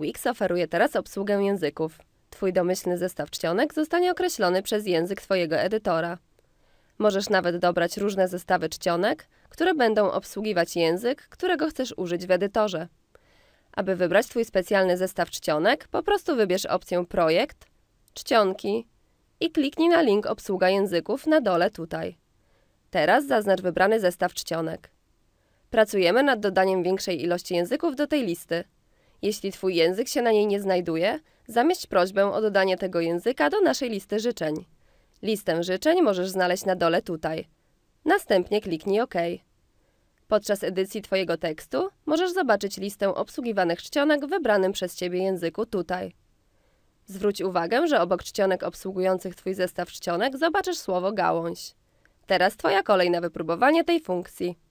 Wix oferuje teraz obsługę języków. Twój domyślny zestaw czcionek zostanie określony przez język Twojego edytora. Możesz nawet dobrać różne zestawy czcionek, które będą obsługiwać język, którego chcesz użyć w edytorze. Aby wybrać Twój specjalny zestaw czcionek, po prostu wybierz opcję Projekt, Czcionki i kliknij na link Obsługa języków na dole tutaj. Teraz zaznacz wybrany zestaw czcionek. Pracujemy nad dodaniem większej ilości języków do tej listy. Jeśli Twój język się na niej nie znajduje, zamieść prośbę o dodanie tego języka do naszej listy życzeń. Listę życzeń możesz znaleźć na dole tutaj. Następnie kliknij OK. Podczas edycji Twojego tekstu możesz zobaczyć listę obsługiwanych czcionek w wybranym przez Ciebie języku tutaj. Zwróć uwagę, że obok czcionek obsługujących Twój zestaw czcionek zobaczysz słowo gałąź. Teraz Twoja kolej na wypróbowanie tej funkcji.